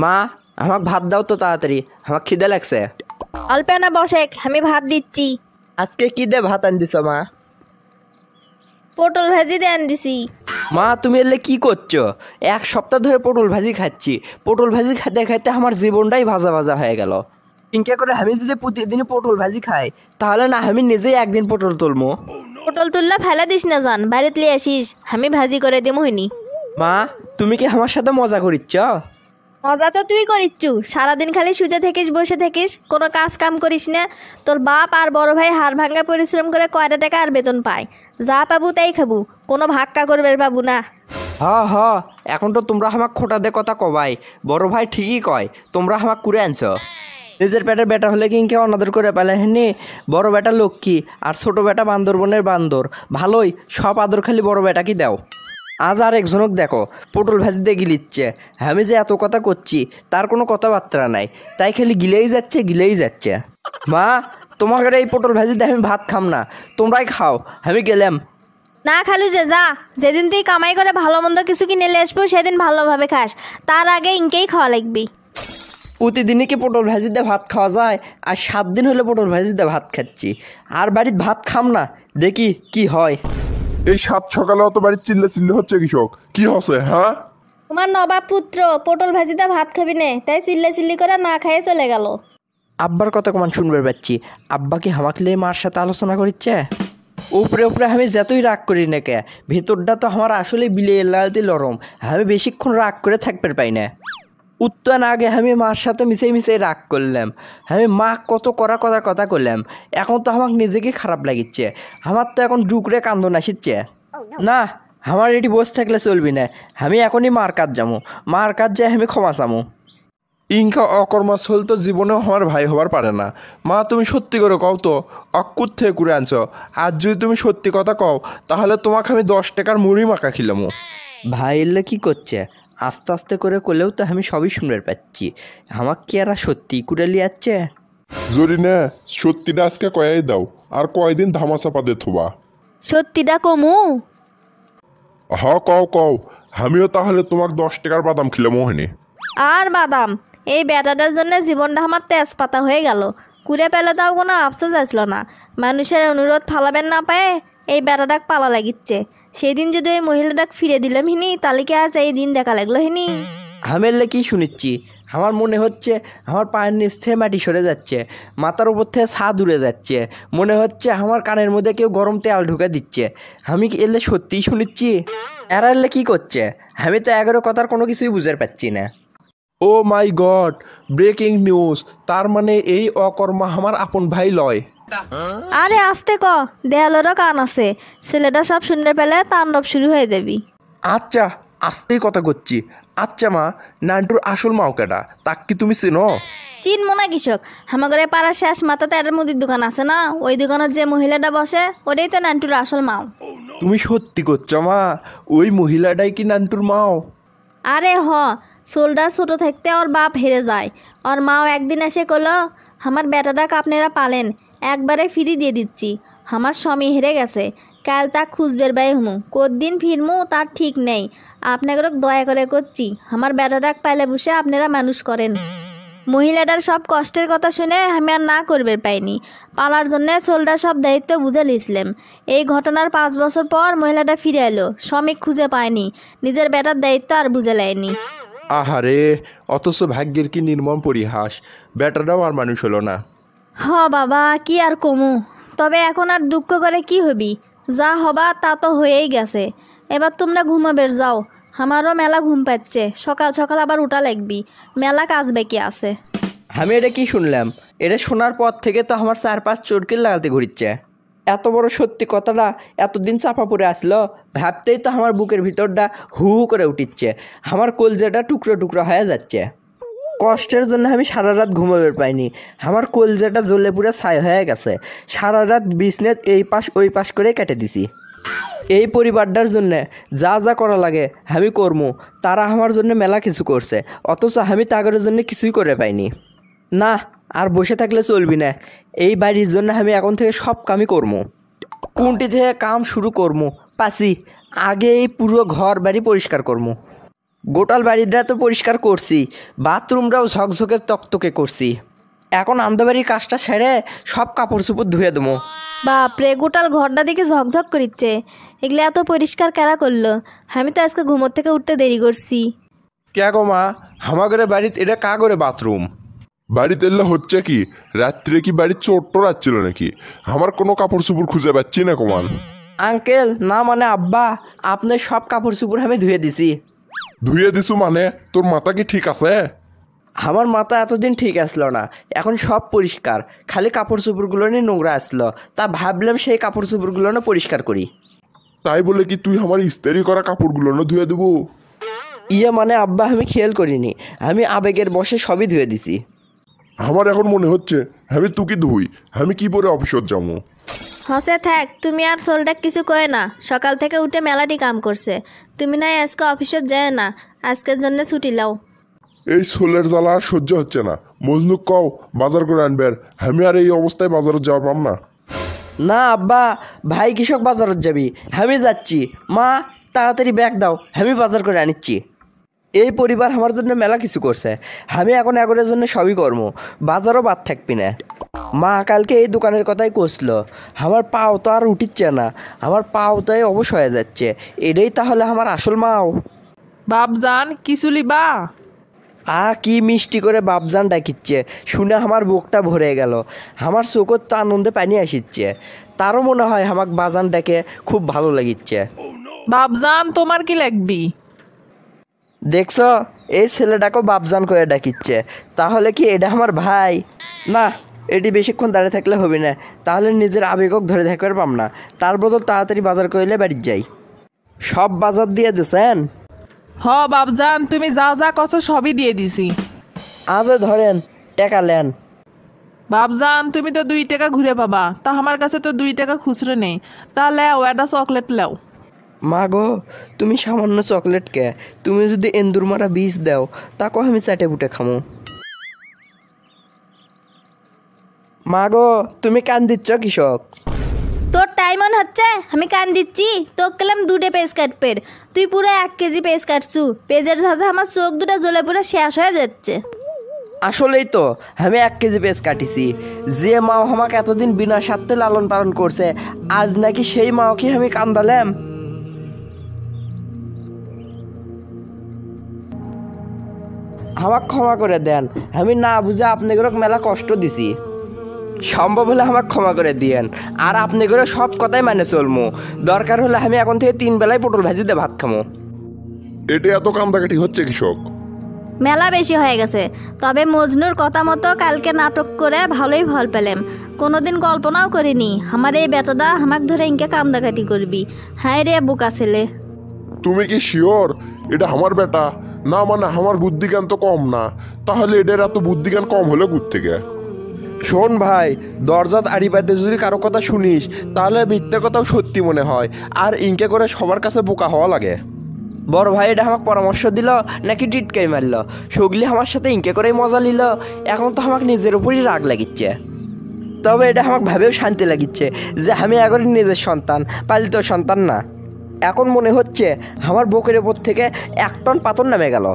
মা আমাকে ভাত দাও তো তাড়াতাড়ি আমার খিদে লাগছে অল্পেনা বসে আমি ভাত দিচ্ছি আজকে কি দে ভাত আন দিছো মা পটল ভাজি দে দিছি মা তুমি এলে কি করছো এক সপ্তাহ ধরে পটল ভাজি খাচ্ছি পটল ভাজি খাইতে খাইতে আমার জীবনটাই ভাজা ভাজা হয়ে গেল চিন্তা করে আমি যদি প্রতিদিন পটল ভাজি খাই তাহলে না আমি নিজেই একদিন পটল তুলবো পটল তুললা ফেলা দিস না জান বাড়িতে লিয়ে আসিস আমি ভাজি করে দিমোহিনী মা তুমি কি আমার সাথে মজা করিচ্ছ মজা তো তুই করিচ্ছু সারাদিন খালি শুতে থাকিস বসে থাকিস কোনো কাজ কাম করিস না তোর বাপ আর বড় ভাই হাড় ভাঙ্গা পরিশ্রম করে কয়টা টাকা আর বেতন পায় যা পাবু তাই খাবু কোনো ভাক্কা করবে পাবু না হ হ এখন তো তোমরা আমার খোটাদে কথা কবাই বড় ভাই ঠিকই কয় তোমরা আমার কুড়ে আনছ নিজের পেটের বেটা হলে কিংকে অনাদর করে পেলে হেনি বড় বেটা লক্ষ্মী আর ছোট বেটা বান্দরবনের বান্দর ভালোই সব আদর খালি বড় বেটাকে দাও আজ আর একজনক দেখো পটল ভাজিতে গিলিচ্ছে আমি যে এত কথা করছি তার কোনো কথাবার্তা নাই তাই খালি গিলেই যাচ্ছে গিলেই যাচ্ছে মা তোমাকে এই পটল ভাজিতে আমি ভাত খাম না তোমরাই খাও আমি গেলাম না খালু যে যা যেদিন তুই কামাই করে ভালো মন্দ কিছু কিনে নিয়ে আসবো সেদিন ভালোভাবে খাস তার আগে ইনকেই খাওয়া লাগবি প্রতিদিনই কি পটল ভাজিতে ভাত খাওয়া যায় আর সাত দিন হলে পটল ভাজিতে ভাত খাচ্ছি আর বাড়িতে ভাত খাম না দেখি কি হয় এই সাত সকালে অত বাড়ির চিল্লা চিল্লি হচ্ছে কৃষক কি হসে হ্যাঁ তোমার নবাব পুত্র পটল ভাজিতা ভাত খাবি নে তাই চিল্লা চিল্লি করে না খাই চলে গেল আব্বার কথা কমান শুনবে পাচ্ছি আব্বা কি হামাকলে মার সাথে আলোচনা করিচ্ছে উপরে উপরে আমি যতই রাগ করি না কে ভেতরটা তো আমার আসলে বিলে লাল লালতে লরম আমি বেশিক্ষণ রাগ করে থাকতে পাই না উত্তান আগে আমি মার সাথে মিশে মিশে রাগ করলাম আমি মা কত করা করার কথা করলাম এখন তো আমাকে নিজেকে খারাপ লাগিচ্ছে আমার তো এখন ডুকরে কান্দন আসিচ্ছে না আমার এটি বসে থাকলে চলবি না আমি এখনই মার কাজ যাবো মার কাজ যাই আমি ক্ষমা চামো ইনকা অকর্মাশল তো জীবনেও আমার ভাই হবার পারে না মা তুমি সত্যি করে কও তো অকুত থেকে ঘুরে আনছ আর যদি তুমি সত্যি কথা কও তাহলে তোমাকে আমি দশ টাকার মুড়ি মাখা খিলামো ভাই এলে কী করছে আস্তে আস্তে করে করলেও তো আমি সবই শুনতে পাচ্ছি আমার কি আর সত্যি কুড়ালি আছে জরি না সত্যিটা আজকে কয়াই দাও আর কয়দিন ধামাচাপা দে থা সত্যিটা কমু হ কও কও আমিও তাহলে তোমার দশ টাকার বাদাম খিলে মোহিনী আর বাদাম এই বেটাটার জন্য জীবনটা আমার তেজপাতা হয়ে গেল কুড়ে পেলে তাও কোনো আফসোস আসলো না মানুষের অনুরোধ ফালাবেন না পায়ে এই বেটাটাকে পালা লাগিচ্ছে সেই দিন যদি ওই মহিলাটা ফিরে দিলাম হিনি তাহলে কি আজ এই দিন দেখা লাগলো হিনি হামেরলে কি শুনিচ্ছি আমার মনে হচ্ছে আমার পায়ের নিচ থেকে মাটি সরে যাচ্ছে মাথার উপর থেকে ছাদ উড়ে যাচ্ছে মনে হচ্ছে আমার কানের মধ্যে কেউ গরম তেল ঢুকে দিচ্ছে আমি কি এলে সত্যিই শুনিচ্ছি এরা এলে কী করছে আমি তো এগারো কথার কোনো কিছুই বুঝতে পারছি না oh my god breaking news তার মানে এই অকর্মা আমার আপন ভাই লয় আরে আস্তে ক দেয়ালের কান আছে ছেলেটা সব শুনে পেলে তাণ্ডব শুরু হয়ে যাবি আচ্ছা আস্তেই কথা করছি আচ্ছা মা নান্টুর আসল মাওকাটা তাক কি তুমি চেনো চিন মোনা কৃষক হামাগরে পাড়া শেষ মাথাতে একটা মুদির দোকান আছে না ওই দোকানের যে মহিলাটা বসে ওটাই তো নান্টুর আসল মাও তুমি সত্যি করছো মা ওই মহিলাটাই কি নান্টুর মাও আরে হ সোলডার ছোটো থাকতে ওর বাপ হেরে যায় ওর মাও একদিন এসে কলো আমার বেটাটা আপনারা পালেন একবারে ফিরি দিয়ে দিচ্ছি আমার স্বামী হেরে গেছে কাল তা খুঁজবের বাই হুমু কদিন ফিরমু তার ঠিক নেই আপনাকে দয়া করে করছি আমার বেটাটা পাইলে বসে আপনারা মানুষ করেন মহিলাটার সব কষ্টের কথা শুনে আমি আর না করবে পাইনি পালার জন্য সোলডার সব দায়িত্ব বুঝে নিয়েছিলাম এই ঘটনার পাঁচ বছর পর মহিলাটা ফিরে এলো শ্রমিক খুঁজে পায়নি নিজের বেটার দায়িত্ব আর বুঝে নেয়নি আহারে অথচ ভাগ্যের কি নির্মম পরিহাস ব্যাটারাও আর মানুষ হলো না হ বাবা কি আর কমু তবে এখন আর দুঃখ করে কি হবি যা হবা তা তো হয়েই গেছে এবার তোমরা ঘুমাবে যাও আমারও মেলা ঘুম পাচ্ছে সকাল সকাল আবার উঠা লাগবি মেলা কাজ বেঁকে আছে আমি এটা কি শুনলাম এটা শোনার পর থেকে তো আমার চার পাঁচ চটকিল লাগাতে ঘুরিচ্ছে এত বড় সত্যি কথাটা এতদিন চাপা পড়ে আসলো ভাবতেই তো আমার বুকের ভিতরটা হু হু করে উঠিচ্ছে আমার কলজাটা টুকরো টুকরো হয়ে যাচ্ছে কষ্টের জন্য আমি সারা রাত ঘুমাবে পাইনি আমার কলজেটা জ্বলে পুরো ছাই হয়ে গেছে সারা রাত বিজনেস এই পাশ ওই পাশ করে কেটে দিছি এই পরিবারটার জন্যে যা যা করা লাগে আমি করমু তারা আমার জন্য মেলা কিছু করছে অথচ আমি তাগরের জন্য কিছুই করে পাইনি না আর বসে থাকলে চলবি না এই বাড়ির জন্য আমি এখন থেকে সব কামই করবো কোনটি থেকে কাম শুরু করবো পাশি আগে এই পুরো ঘর বাড়ি পরিষ্কার করবো গোটাল বাড়িটা তো পরিষ্কার করছি বাথরুমটাও ঝকঝকে তকতকে করছি এখন আন্দাবাড়ির কাজটা সেরে সব কাপড় চোপড় ধুয়ে দেবো বাপরে গোটাল ঘরটা দেখে ঝকঝক করিচ্ছে এগুলো এত পরিষ্কার কারা করলো আমি তো আজকে ঘুমোর থেকে উঠতে দেরি করছি কে গো মা হামাগরে বাড়িতে এটা কা করে বাথরুম বাড়িতে এলে হচ্ছে কি রাত্রে কি বাড়ির চোর টোর আসছিল নাকি আমার কোনো কাপড় চোপড় খুঁজে পাচ্ছি না কমান আঙ্কেল না মানে আব্বা আপনার সব কাপড় চোপড় আমি ধুয়ে দিছি ধুয়ে দিছু মানে তোর মাথা কি ঠিক আছে আমার মাথা এতদিন ঠিক আসলো না এখন সব পরিষ্কার খালি কাপড় চোপড়গুলো নিয়ে নোংরা আসলো তা ভাবলাম সেই কাপড় চোপড়গুলো না পরিষ্কার করি তাই বলে কি তুই আমার ইস্তারি করা কাপড়গুলো না ধুয়ে দেবো ইয়ে মানে আব্বা আমি খেয়াল করিনি আমি আবেগের বসে সবই ধুয়ে দিছি আমার এখন মনে হচ্ছে আমি তুকি ধুই আমি কি পরে অফিসত যাবো হসে হ্যাঁ থাক তুমি আর সোলটা কিছু কয় না সকাল থেকে উঠে মেলাটি কাম করছে তুমি নাই আজকে অফিসত যায় না আজকের জন্য ছুটি লাও এই সোলের জ্বালা আর সহ্য হচ্ছে না মজনু কও বাজার করে আনবে আমি আর এই অবস্থায় বাজারে যাওয়া পাম না না আব্বা ভাই কৃষক বাজারত যাবি আমি যাচ্ছি মা তাড়াতাড়ি ব্যাগ দাও আমি বাজার করে আনিচ্ছি এই পরিবার আমার জন্য মেলা কিছু করছে আমি এখন এগোরের জন্য সবই কর্ম বাজারও বাদ থাকবি না মা কালকে এই দোকানের কথাই কষল আমার পাও তো আর উঠিচ্ছে না আমার পাও তাই অবশ হয়ে যাচ্ছে এটাই তাহলে আমার আসল মাও বাপজান কিসুলি বা আ কি মিষ্টি করে বাপজান ডাকিচ্ছে শুনে আমার বুকটা ভরে গেল আমার চোখত তো আনন্দে পানি আসিচ্ছে তারও মনে হয় আমাকে বাজান ডাকে খুব ভালো লাগিচ্ছে বাপজান তোমার কি লাগবি দেখছো এই ছেলেটাকেও বাপজান করে ডাকিচ্ছে তাহলে কি এটা আমার ভাই না এটি বেশিক্ষণ দাঁড়িয়ে থাকলে হবে না তাহলে নিজের আবেগক ধরে থাকবে পাম না তার বদল তাড়াতাড়ি বাজার করিলে বাড়ি যাই সব বাজার দিয়ে দিছেন হ বাপজান তুমি যা যা কছো সবই দিয়ে দিছি আজে ধরেন টাকা লেন বাপজান তুমি তো দুই টাকা ঘুরে পাবা তা আমার কাছে তো দুই টাকা খুচরো নেই তা লেও একটা চকলেট লেও মা গো তুমি সামান্য চকলেট কে তুমি যদি এন্দুর মারা বীজ দাও তাকে আমি চাটে বুটে খামো মা গো তুমি কান দিচ্ছ কৃষক তোর তাই মন হচ্ছে আমি কান দিচ্ছি তোর কেলাম দুটে পেজ কাটপের তুই পুরো এক কেজি পেজ কাটছু পেজের সাথে আমার চোখ দুটো জ্বলে পুরো শেষ হয়ে যাচ্ছে আসলেই তো আমি এক কেজি পেজ কাটিছি যে মাও আমাকে এতদিন বিনা স্বার্থে লালন পালন করছে আজ নাকি সেই মাও কি আমি কান্দালাম আমাকে ক্ষমা করে দেন আমি না বুঝে আপনাদের মেলা কষ্ট দিছি সম্ভব হলে আমাকে ক্ষমা করে দিয়েন আর আপনি করে সব কথাই মানে চলমু দরকার হলে আমি এখন থেকে তিন বেলায় পটল দিয়ে ভাত খামো এটা এত কামদাকাটি হচ্ছে কৃষক মেলা বেশি হয়ে গেছে তবে মজনুর কথা মতো কালকে নাটক করে ভালোই ফল পেলাম কোনোদিন কল্পনাও করিনি আমার এই বেটাদা আমাক ধরে ইনকে কামদাকাটি করবি হায় রে বোকা ছেলে তুমি কি শিওর এটা আমার বেটা না মানে আমার বুদ্ধিজ্ঞান তো কম না তাহলে এটার এত বুদ্ধিজ্ঞান কম হলে ঘুর থেকে শোন ভাই দরজাত আড়ি পাতে যদি কারো কথা শুনিস তাহলে মিথ্যে কথাও সত্যি মনে হয় আর ইনকে করে সবার কাছে বোকা হওয়া লাগে বড় ভাই এটা আমাকে পরামর্শ দিল নাকি ডিটকাই মারল সগলি আমার সাথে ইনকে করেই মজা নিল এখন তো আমাকে নিজের উপরই রাগ লাগিচ্ছে তবে এটা আমাকে ভাবেও শান্তি লাগিচ্ছে যে আমি এখন নিজের সন্তান পালিত সন্তান না এখন মনে হচ্ছে আমার বুকের ওপর থেকে এক টন পাথর নামে গেল